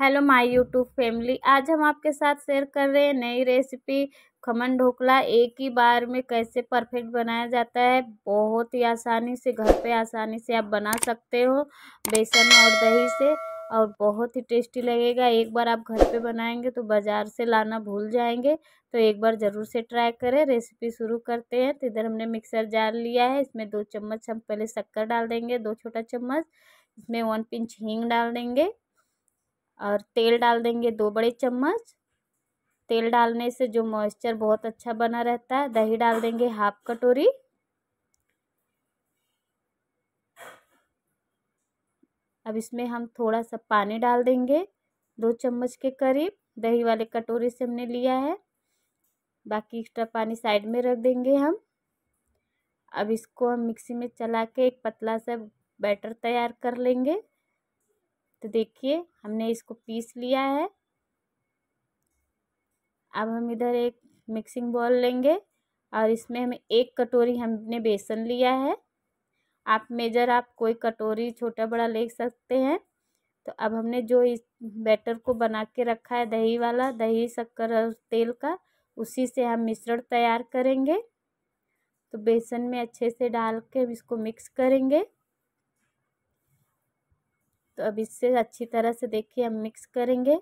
hello my YouTube family आज हम आपके साथ शेयर कर रहे हैं नई रेसिपी खमन ढोकला एक ही बार में कैसे परफेक्ट बनाया जाता है बहुत ही आसानी से घर पे आसानी से आप बना सकते हो बेसन और दही से और बहुत ही टेस्टी लगेगा एक बार आप घर पे बनाएंगे तो बाज़ार से लाना भूल जाएंगे तो एक बार ज़रूर से ट्राई करें रेसिपी शुरू करते हैं तो इधर हमने मिक्सर जार लिया है इसमें दो चम्मच हम पहले शक्कर डाल देंगे दो छोटा चम्मच इसमें वन पिंच हींग डाल देंगे और तेल डाल देंगे दो बड़े चम्मच तेल डालने से जो मॉइस्चर बहुत अच्छा बना रहता है दही डाल देंगे हाफ कटोरी अब इसमें हम थोड़ा सा पानी डाल देंगे दो चम्मच के करीब दही वाले कटोरी से हमने लिया है बाकी एक्स्ट्रा पानी साइड में रख देंगे हम अब इसको हम मिक्सी में चला के एक पतला सा बैटर तैयार कर लेंगे तो देखिए हमने इसको पीस लिया है अब हम इधर एक मिक्सिंग बॉल लेंगे और इसमें हम एक कटोरी हमने बेसन लिया है आप मेजर आप कोई कटोरी छोटा बड़ा ले सकते हैं तो अब हमने जो इस बैटर को बना के रखा है दही वाला दही शक्कर और तेल का उसी से हम मिश्रण तैयार करेंगे तो बेसन में अच्छे से डाल के हम इसको मिक्स करेंगे तो अब इससे अच्छी तरह से देखिए हम मिक्स करेंगे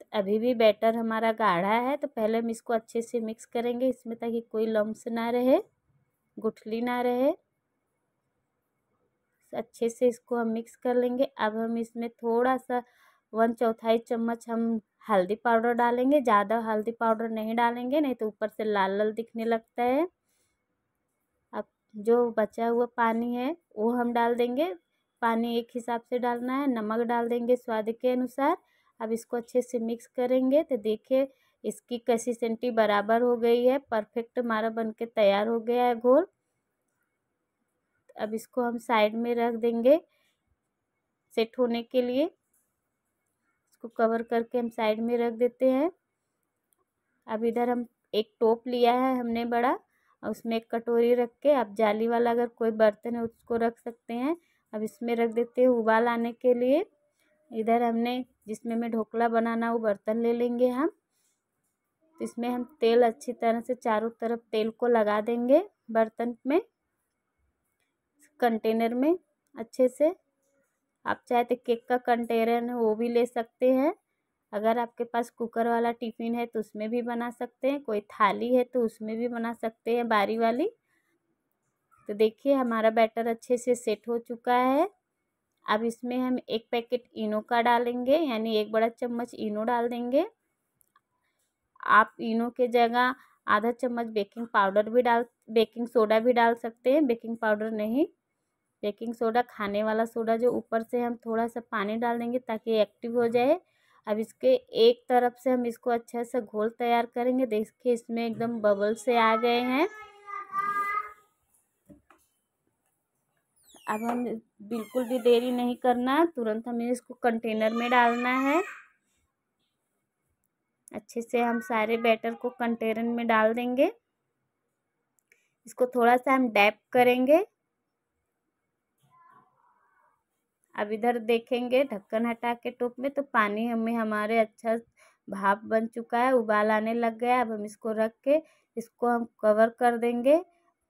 तो अभी भी बैटर हमारा गाढ़ा है तो पहले हम इसको अच्छे से मिक्स करेंगे इसमें ताकि कोई लम्स ना रहे गुठली ना रहे अच्छे से इसको हम मिक्स कर लेंगे अब हम इसमें थोड़ा सा वन चौथाई चम्मच हम हल्दी पाउडर डालेंगे ज़्यादा हल्दी पाउडर नहीं डालेंगे नहीं तो ऊपर से लाल लाल दिखने लगता है अब जो बचा हुआ पानी है वो हम डाल देंगे पानी एक हिसाब से डालना है नमक डाल देंगे स्वाद के अनुसार अब इसको अच्छे से मिक्स करेंगे तो देखिए इसकी कंसिस्टेंटी बराबर हो गई है परफेक्ट हमारा बन के तैयार हो गया है घोल अब इसको हम साइड में रख देंगे सेट होने के लिए इसको कवर करके हम साइड में रख देते हैं अब इधर हम एक टोप लिया है हमने बड़ा उसमें एक कटोरी रख के आप जाली वाला अगर कोई बर्तन है उसको रख सकते हैं अब इसमें रख देते हैं उबाल आने के लिए इधर हमने जिसमें हमें ढोकला बनाना वो बर्तन ले लेंगे हम तो इसमें हम तेल अच्छी तरह से चारों तरफ तेल को लगा देंगे बर्तन में कंटेनर में अच्छे से आप चाहे तो केक का कंटेनर है वो भी ले सकते हैं अगर आपके पास कुकर वाला टिफ़िन है तो उसमें भी बना सकते हैं कोई थाली है तो उसमें भी बना सकते हैं बारी वाली तो देखिए हमारा बैटर अच्छे से सेट हो चुका है अब इसमें हम एक पैकेट इनो का डालेंगे यानी एक बड़ा चम्मच इनो डाल देंगे आप इनो के जगह आधा चम्मच बेकिंग पाउडर भी डाल बेकिंग सोडा भी डाल सकते हैं बेकिंग पाउडर नहीं बेकिंग सोडा खाने वाला सोडा जो ऊपर से हम थोड़ा सा पानी डाल देंगे ताकि एक्टिव हो जाए अब इसके एक तरफ से हम इसको अच्छा सा घोल तैयार करेंगे देखिए इसमें एकदम बबल से आ गए हैं अब हम बिल्कुल भी देरी नहीं करना तुरंत हमें इसको कंटेनर में डालना है अच्छे से हम सारे बैटर को कंटेनर में डाल देंगे इसको थोड़ा सा हम डैप करेंगे अब इधर देखेंगे ढक्कन हटा के टोप में तो पानी हमें हमारे अच्छा भाप बन चुका है उबाल आने लग गया अब हम इसको रख के इसको हम कवर कर देंगे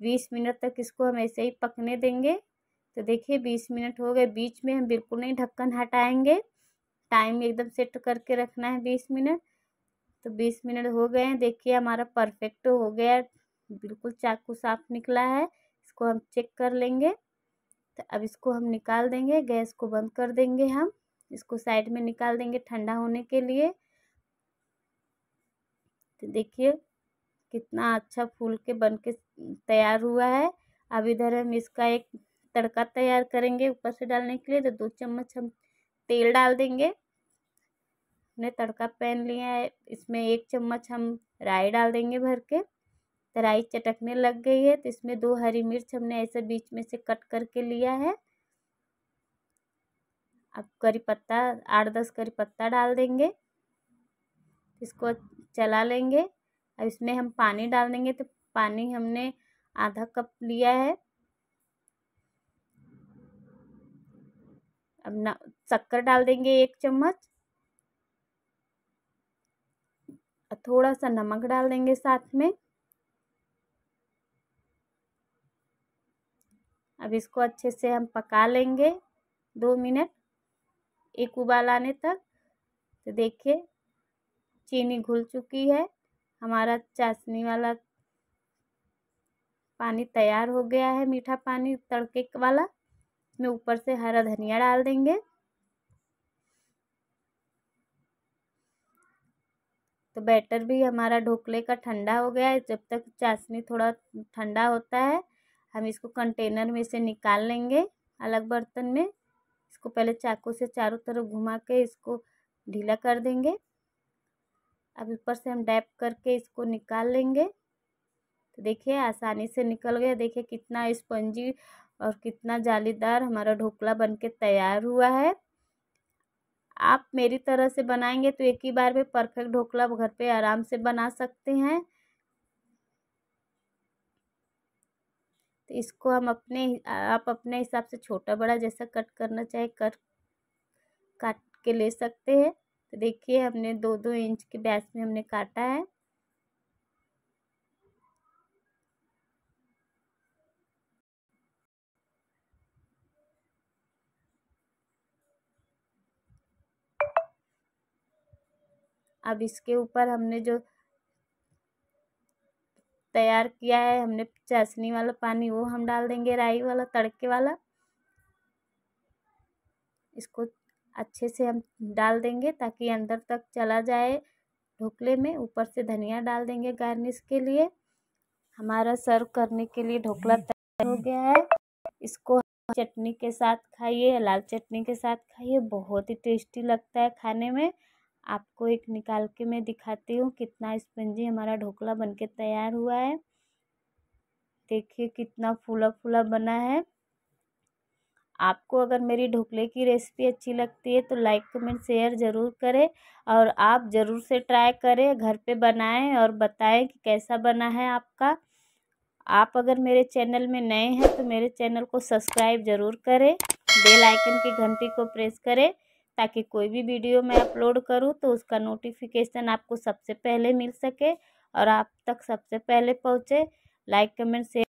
बीस मिनट तक इसको हम ऐसे ही पकने देंगे तो देखिए बीस मिनट हो गए बीच में हम बिल्कुल नहीं ढक्कन हटाएंगे टाइम एकदम सेट करके रखना है बीस मिनट तो बीस मिनट हो गए हैं देखिए हमारा परफेक्ट हो गया बिल्कुल चाकू साफ निकला है इसको हम चेक कर लेंगे तो अब इसको हम निकाल देंगे गैस को बंद कर देंगे हम इसको साइड में निकाल देंगे ठंडा होने के लिए तो देखिए कितना अच्छा फूल के बन के तैयार हुआ है अब इधर हम इसका एक तड़का तैयार करेंगे ऊपर से डालने के लिए तो दो चम्मच हम तेल डाल देंगे हमने तड़का पैन लिया है इसमें एक चम्मच हम राई डाल देंगे भर के तो राई चटकने लग गई है तो इसमें दो हरी मिर्च हमने ऐसे बीच में से कट करके लिया है अब करी पत्ता आठ दस करी पत्ता डाल देंगे इसको चला लेंगे अब इसमें हम पानी डाल देंगे तो पानी हमने आधा कप लिया है अब ना शक्कर डाल देंगे एक चम्मच थोड़ा सा नमक डाल देंगे साथ में अब इसको अच्छे से हम पका लेंगे दो मिनट एक उबाल आने तक तो देखिए चीनी घुल चुकी है हमारा चाशनी वाला पानी तैयार हो गया है मीठा पानी तड़के वाला इसमें ऊपर से हरा धनिया डाल देंगे तो बैटर भी हमारा ढोकले का ठंडा हो गया है जब तक चाशनी थोड़ा ठंडा होता है हम इसको कंटेनर में से निकाल लेंगे अलग बर्तन में इसको पहले चाकू से चारों तरफ घुमा के इसको ढीला कर देंगे अब ऊपर से हम डैप करके इसको निकाल लेंगे तो देखिए आसानी से निकल गया देखिए कितना स्पंजी और कितना जालीदार हमारा ढोकला बनके तैयार हुआ है आप मेरी तरह से बनाएंगे तो एक ही बार में परफेक्ट ढोकला घर पे आराम से बना सकते हैं तो इसको हम अपने आप अपने हिसाब से छोटा बड़ा जैसा कट करना चाहे कट काट के ले सकते हैं तो देखिए हमने दो दो इंच के बैस में हमने काटा है अब इसके ऊपर हमने जो तैयार किया है हमने चाशनी वाला पानी वो हम डाल देंगे राई वाला तड़के वाला इसको अच्छे से हम डाल देंगे ताकि अंदर तक चला जाए ढोकले में ऊपर से धनिया डाल देंगे गार्निश के लिए हमारा सर्व करने के लिए ढोकला तैयार हो गया है इसको चटनी के साथ खाइए लाल चटनी के साथ खाइए बहुत ही टेस्टी लगता है खाने में आपको एक निकाल के मैं दिखाती हूँ कितना स्पंजी हमारा ढोकला बनके तैयार हुआ है देखिए कितना फूला फूला बना है आपको अगर मेरी ढोकले की रेसिपी अच्छी लगती है तो लाइक कमेंट शेयर ज़रूर करें और आप ज़रूर से ट्राई करें घर पे बनाएं और बताएं कि कैसा बना है आपका आप अगर मेरे चैनल में नए हैं तो मेरे चैनल को सब्सक्राइब ज़रूर करें बेल आइकन की घंटी को प्रेस करें ताकि कोई भी वीडियो मैं अपलोड करूँ तो उसका नोटिफिकेशन आपको सबसे पहले मिल सके और आप तक सबसे पहले पहुँचे लाइक कमेंट शेयर